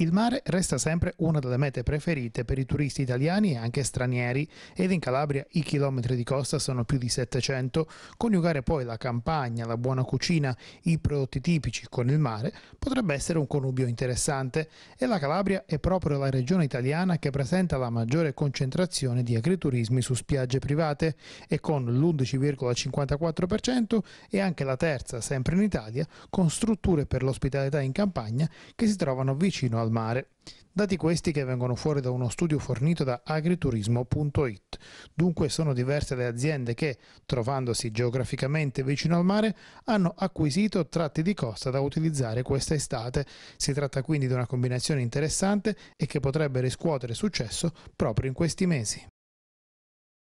Il mare resta sempre una delle mete preferite per i turisti italiani e anche stranieri ed in Calabria i chilometri di costa sono più di 700. Coniugare poi la campagna, la buona cucina, i prodotti tipici con il mare potrebbe essere un connubio interessante e la Calabria è proprio la regione italiana che presenta la maggiore concentrazione di agriturismi su spiagge private e con l'11,54% è anche la terza sempre in Italia con strutture per l'ospitalità in campagna che si trovano vicino al al mare. Dati questi che vengono fuori da uno studio fornito da agriturismo.it. Dunque sono diverse le aziende che, trovandosi geograficamente vicino al mare, hanno acquisito tratti di costa da utilizzare questa estate. Si tratta quindi di una combinazione interessante e che potrebbe riscuotere successo proprio in questi mesi.